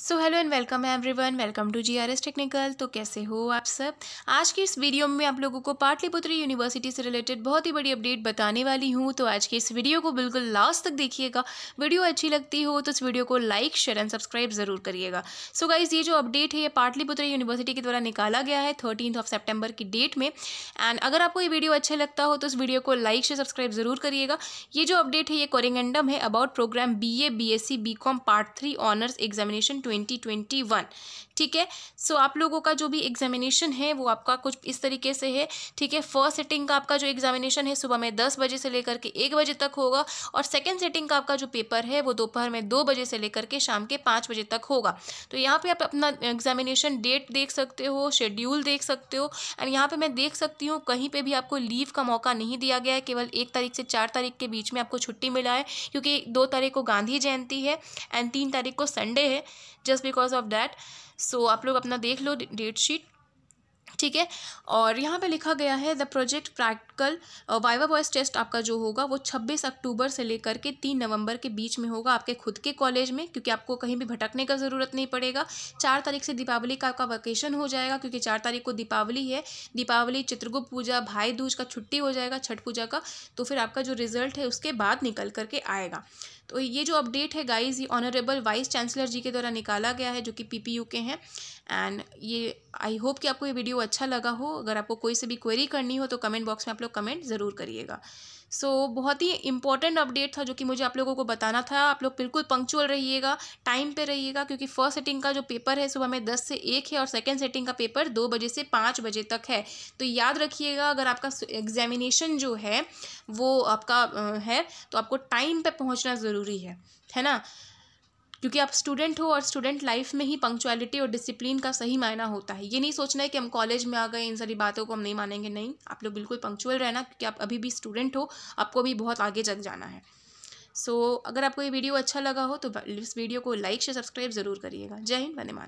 so hello and welcome है everyone welcome to GRS technical तो कैसे हो आप सब आज की इस वीडियो में आप लोगों को पाटलिपुत्र यूनिवर्सिटी से रिलेटेड बहुत ही बड़ी अपडेट बताने वाली हूँ तो आज की इस वीडियो को बिल्कुल लास्ट तक देखिएगा वीडियो अच्छी लगती हो तो इस वीडियो को लाइक शेयर एंड सब्सक्राइब ज़रूर करिएगा सो so गाइज ये जो अपडेट है ये पाटलिपुत्र यूनिवर्सिटी के द्वारा निकाला गया है थर्टीन ऑफ सेप्टेम्बर की डेट में एंड अगर आपको ये वीडियो अच्छा लगता हो तो इस वीडियो को लाइक शेयर सब्सक्राइब ज़रूर करिएगा ये जो अपडेट है ये कोरिंगेंडम है about programme B A B S C B com part three honours examination 2021 ठीक है सो आप लोगों का जो भी एग्जामिनेशन है वो आपका कुछ इस तरीके से है ठीक है फर्स्ट सेटिंग का आपका जो एग्जामिनेशन है सुबह में दस बजे से लेकर के एक बजे तक होगा और सेकेंड सेटिंग का आपका जो पेपर है वो दोपहर में दो बजे से लेकर के शाम के पाँच बजे तक होगा तो यहाँ पर आप अपना एग्जामिनेशन डेट देख सकते हो शेड्यूल देख सकते हो एंड यहाँ पर मैं देख सकती हूँ कहीं पर भी आपको लीव का मौका नहीं दिया गया है केवल एक तारीख से चार तारीख के बीच में आपको छुट्टी मिला है क्योंकि दो तारीख को गांधी जयंती है एंड तीन तारीख को संडे है just because of that so आप लोग अपना देख लो डेट शीट ठीक है और यहाँ पे लिखा गया है the project practical viva boys test आपका जो होगा वो 26 अक्टूबर से लेकर के 3 नवंबर के बीच में होगा आपके खुद के कॉलेज में क्योंकि आपको कहीं भी भटकने का ज़रूरत नहीं पड़ेगा चार तारीख से दीपावली का आपका वैकेशन हो जाएगा क्योंकि चार तारीख को दीपावली है दीपावली चित्रगुप्त पूजा भाई दूज का छुट्टी हो जाएगा छठ पूजा का तो फिर आपका जो रिजल्ट है उसके बाद निकल करके आएगा तो ये जो अपडेट है गाइज ये ऑनरेबल वाइस चांसलर जी के द्वारा निकाला गया है जो कि पीपीयू के हैं एंड ये आई होप कि आपको ये वीडियो अच्छा लगा हो अगर आपको कोई से भी क्वेरी करनी हो तो कमेंट बॉक्स में आप लोग कमेंट ज़रूर करिएगा सो so, बहुत ही इंपॉर्टेंट अपडेट था जो कि मुझे आप लोगों को बताना था आप लोग बिल्कुल पंक्चुअल रहिएगा टाइम पे रहिएगा क्योंकि फर्स्ट सेटिंग का जो पेपर है सुबह में दस से एक है और सेकेंड सेटिंग का पेपर दो बजे से पाँच बजे तक है तो याद रखिएगा अगर आपका एग्जामिनेशन जो है वो आपका है तो आपको टाइम पर पहुँचना ज़रूर ज़रूरी है है ना क्योंकि आप स्टूडेंट हो और स्टूडेंट लाइफ में ही पंक्चुअलिटी और डिसिप्लिन का सही मायना होता है ये नहीं सोचना है कि हम कॉलेज में आ गए इन सारी बातों को हम नहीं मानेंगे नहीं आप लोग बिल्कुल पंक्चुअल रहना क्योंकि आप अभी भी स्टूडेंट हो आपको भी बहुत आगे जग जाना है सो so, अगर आपको ये वीडियो अच्छा लगा हो तो इस वीडियो को लाइक से सब्सक्राइब ज़रूर करिएगा जय हिंद वन